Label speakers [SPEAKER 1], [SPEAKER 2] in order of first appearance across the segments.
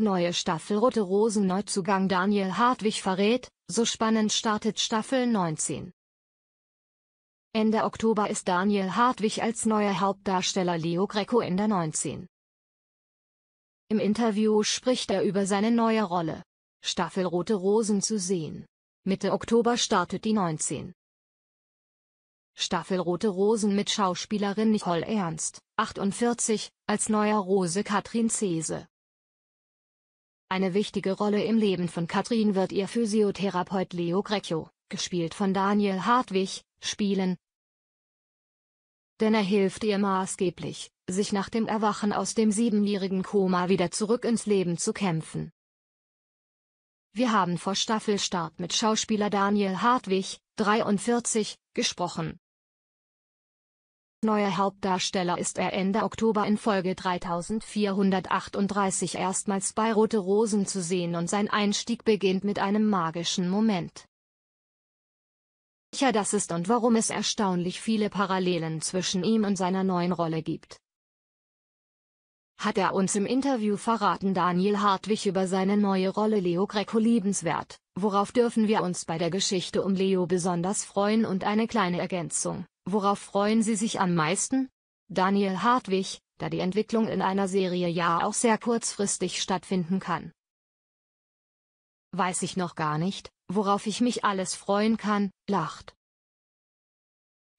[SPEAKER 1] Neue Staffel Rote Rosen Neuzugang Daniel Hartwig verrät, so spannend startet Staffel 19. Ende Oktober ist Daniel Hartwig als neuer Hauptdarsteller Leo Greco in der 19. Im Interview spricht er über seine neue Rolle. Staffel Rote Rosen zu sehen. Mitte Oktober startet die 19. Staffel Rote Rosen mit Schauspielerin Nicole Ernst, 48, als neuer Rose Katrin Cese. Eine wichtige Rolle im Leben von Katrin wird ihr Physiotherapeut Leo Greco, gespielt von Daniel Hartwig, spielen. Denn er hilft ihr maßgeblich, sich nach dem Erwachen aus dem siebenjährigen Koma wieder zurück ins Leben zu kämpfen. Wir haben vor Staffelstart mit Schauspieler Daniel Hartwig, 43, gesprochen. Neuer Hauptdarsteller ist er Ende Oktober in Folge 3438 erstmals bei Rote Rosen zu sehen und sein Einstieg beginnt mit einem magischen Moment. Ja, das ist und warum es erstaunlich viele Parallelen zwischen ihm und seiner neuen Rolle gibt. Hat er uns im Interview verraten Daniel Hartwig über seine neue Rolle Leo Greco liebenswert, worauf dürfen wir uns bei der Geschichte um Leo besonders freuen und eine kleine Ergänzung. Worauf freuen Sie sich am meisten? Daniel Hartwig, da die Entwicklung in einer Serie ja auch sehr kurzfristig stattfinden kann. Weiß ich noch gar nicht, worauf ich mich alles freuen kann, lacht.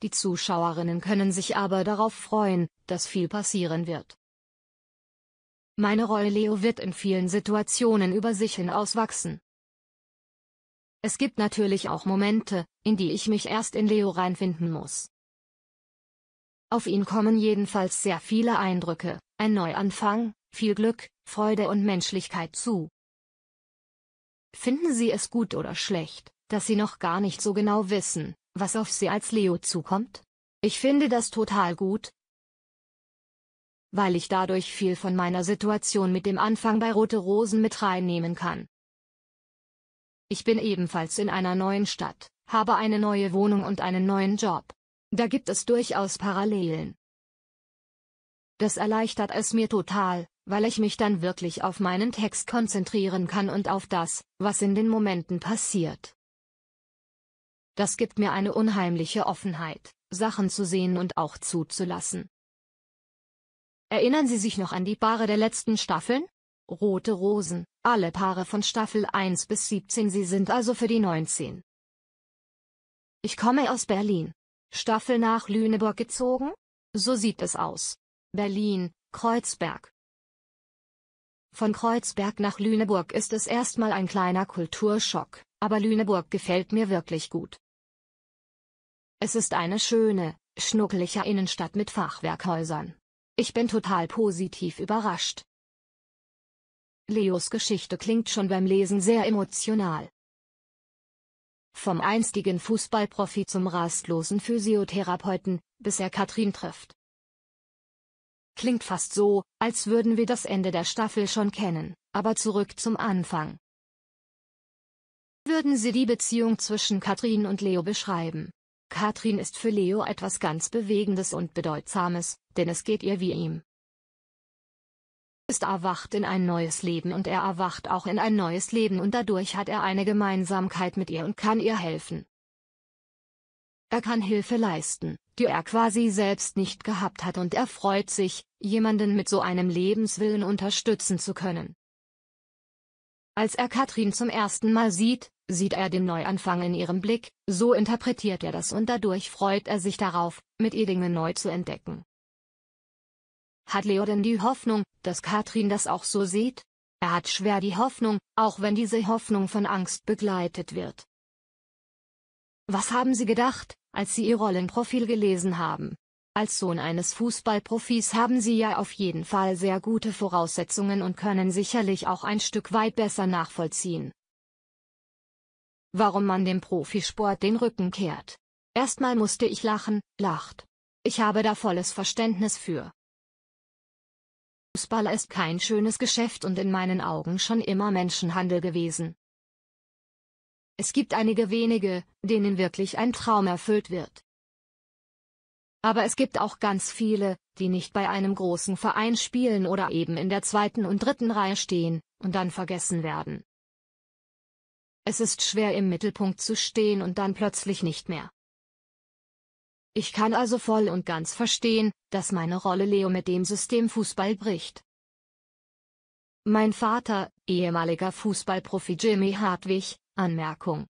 [SPEAKER 1] Die Zuschauerinnen können sich aber darauf freuen, dass viel passieren wird. Meine Rolle Leo wird in vielen Situationen über sich hinauswachsen. Es gibt natürlich auch Momente, in die ich mich erst in Leo reinfinden muss. Auf ihn kommen jedenfalls sehr viele Eindrücke, ein Neuanfang, viel Glück, Freude und Menschlichkeit zu. Finden Sie es gut oder schlecht, dass Sie noch gar nicht so genau wissen, was auf Sie als Leo zukommt? Ich finde das total gut, weil ich dadurch viel von meiner Situation mit dem Anfang bei Rote Rosen mit reinnehmen kann. Ich bin ebenfalls in einer neuen Stadt, habe eine neue Wohnung und einen neuen Job. Da gibt es durchaus Parallelen. Das erleichtert es mir total, weil ich mich dann wirklich auf meinen Text konzentrieren kann und auf das, was in den Momenten passiert. Das gibt mir eine unheimliche Offenheit, Sachen zu sehen und auch zuzulassen. Erinnern Sie sich noch an die Paare der letzten Staffeln? Rote Rosen, alle Paare von Staffel 1 bis 17, sie sind also für die 19. Ich komme aus Berlin, Staffel nach Lüneburg gezogen? So sieht es aus. Berlin, Kreuzberg. Von Kreuzberg nach Lüneburg ist es erstmal ein kleiner Kulturschock, aber Lüneburg gefällt mir wirklich gut. Es ist eine schöne, schnuckelige Innenstadt mit Fachwerkhäusern. Ich bin total positiv überrascht. Leos Geschichte klingt schon beim Lesen sehr emotional. Vom einstigen Fußballprofi zum rastlosen Physiotherapeuten, bis er Katrin trifft. Klingt fast so, als würden wir das Ende der Staffel schon kennen, aber zurück zum Anfang. Würden Sie die Beziehung zwischen Katrin und Leo beschreiben? Katrin ist für Leo etwas ganz Bewegendes und Bedeutsames, denn es geht ihr wie ihm ist erwacht in ein neues Leben und er erwacht auch in ein neues Leben und dadurch hat er eine Gemeinsamkeit mit ihr und kann ihr helfen. Er kann Hilfe leisten, die er quasi selbst nicht gehabt hat und er freut sich, jemanden mit so einem Lebenswillen unterstützen zu können. Als er Katrin zum ersten Mal sieht, sieht er den Neuanfang in ihrem Blick, so interpretiert er das und dadurch freut er sich darauf, mit ihr Dinge neu zu entdecken. Hat Leo denn die Hoffnung, dass Katrin das auch so sieht? Er hat schwer die Hoffnung, auch wenn diese Hoffnung von Angst begleitet wird. Was haben Sie gedacht, als Sie Ihr Rollenprofil gelesen haben? Als Sohn eines Fußballprofis haben Sie ja auf jeden Fall sehr gute Voraussetzungen und können sicherlich auch ein Stück weit besser nachvollziehen. Warum man dem Profisport den Rücken kehrt. Erstmal musste ich lachen, lacht. Ich habe da volles Verständnis für. Fußball ist kein schönes Geschäft und in meinen Augen schon immer Menschenhandel gewesen. Es gibt einige wenige, denen wirklich ein Traum erfüllt wird. Aber es gibt auch ganz viele, die nicht bei einem großen Verein spielen oder eben in der zweiten und dritten Reihe stehen, und dann vergessen werden. Es ist schwer im Mittelpunkt zu stehen und dann plötzlich nicht mehr. Ich kann also voll und ganz verstehen, dass meine Rolle Leo mit dem System Fußball bricht. Mein Vater, ehemaliger Fußballprofi Jimmy Hartwig, Anmerkung.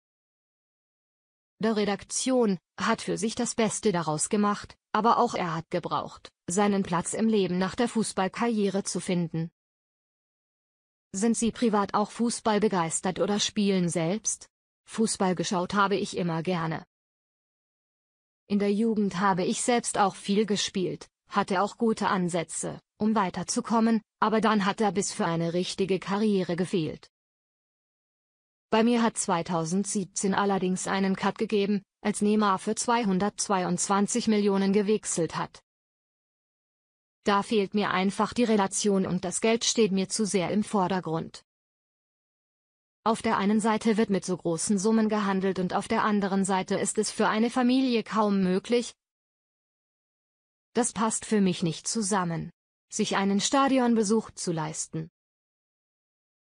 [SPEAKER 1] Der Redaktion, hat für sich das Beste daraus gemacht, aber auch er hat gebraucht, seinen Platz im Leben nach der Fußballkarriere zu finden. Sind Sie privat auch Fußball begeistert oder spielen selbst? Fußball geschaut habe ich immer gerne, in der Jugend habe ich selbst auch viel gespielt, hatte auch gute Ansätze, um weiterzukommen, aber dann hat er bis für eine richtige Karriere gefehlt. Bei mir hat 2017 allerdings einen Cut gegeben, als Neymar für 222 Millionen gewechselt hat. Da fehlt mir einfach die Relation und das Geld steht mir zu sehr im Vordergrund. Auf der einen Seite wird mit so großen Summen gehandelt und auf der anderen Seite ist es für eine Familie kaum möglich. Das passt für mich nicht zusammen. Sich einen Stadionbesuch zu leisten.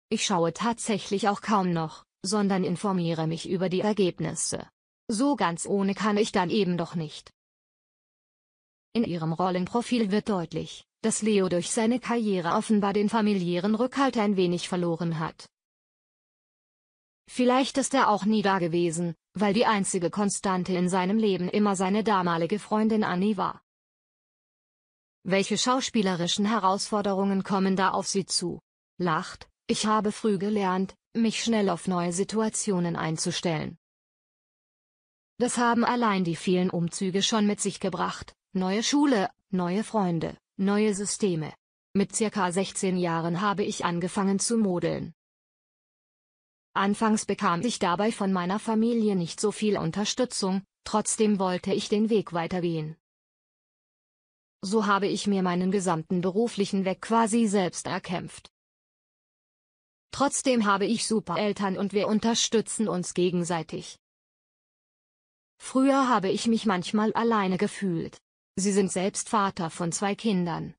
[SPEAKER 1] Ich schaue tatsächlich auch kaum noch, sondern informiere mich über die Ergebnisse. So ganz ohne kann ich dann eben doch nicht. In ihrem Rollenprofil wird deutlich, dass Leo durch seine Karriere offenbar den familiären Rückhalt ein wenig verloren hat. Vielleicht ist er auch nie da gewesen, weil die einzige Konstante in seinem Leben immer seine damalige Freundin Annie war. Welche schauspielerischen Herausforderungen kommen da auf sie zu? Lacht, ich habe früh gelernt, mich schnell auf neue Situationen einzustellen. Das haben allein die vielen Umzüge schon mit sich gebracht, neue Schule, neue Freunde, neue Systeme. Mit circa 16 Jahren habe ich angefangen zu modeln. Anfangs bekam ich dabei von meiner Familie nicht so viel Unterstützung, trotzdem wollte ich den Weg weitergehen. So habe ich mir meinen gesamten beruflichen Weg quasi selbst erkämpft. Trotzdem habe ich super Eltern und wir unterstützen uns gegenseitig. Früher habe ich mich manchmal alleine gefühlt. Sie sind selbst Vater von zwei Kindern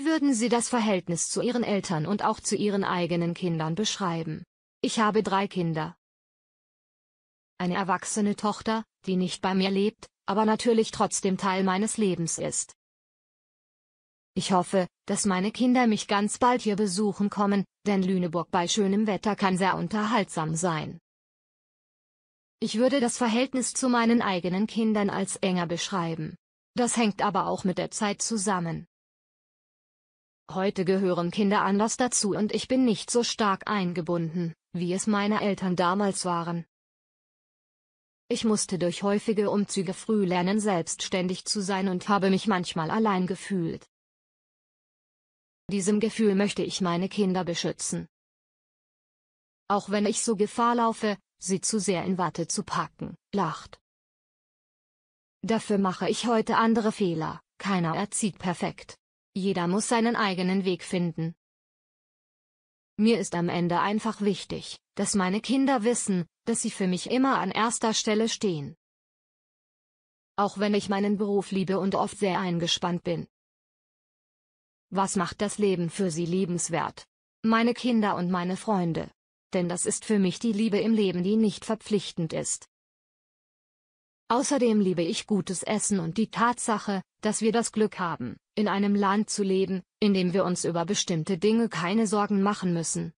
[SPEAKER 1] würden Sie das Verhältnis zu Ihren Eltern und auch zu Ihren eigenen Kindern beschreiben? Ich habe drei Kinder. Eine erwachsene Tochter, die nicht bei mir lebt, aber natürlich trotzdem Teil meines Lebens ist. Ich hoffe, dass meine Kinder mich ganz bald hier besuchen kommen, denn Lüneburg bei schönem Wetter kann sehr unterhaltsam sein. Ich würde das Verhältnis zu meinen eigenen Kindern als enger beschreiben. Das hängt aber auch mit der Zeit zusammen. Heute gehören Kinder anders dazu und ich bin nicht so stark eingebunden, wie es meine Eltern damals waren. Ich musste durch häufige Umzüge früh lernen selbstständig zu sein und habe mich manchmal allein gefühlt. Diesem Gefühl möchte ich meine Kinder beschützen. Auch wenn ich so Gefahr laufe, sie zu sehr in Watte zu packen, lacht. Dafür mache ich heute andere Fehler, keiner erzieht perfekt. Jeder muss seinen eigenen Weg finden. Mir ist am Ende einfach wichtig, dass meine Kinder wissen, dass sie für mich immer an erster Stelle stehen. Auch wenn ich meinen Beruf liebe und oft sehr eingespannt bin. Was macht das Leben für sie liebenswert? Meine Kinder und meine Freunde. Denn das ist für mich die Liebe im Leben, die nicht verpflichtend ist. Außerdem liebe ich gutes Essen und die Tatsache, dass wir das Glück haben, in einem Land zu leben, in dem wir uns über bestimmte Dinge keine Sorgen machen müssen.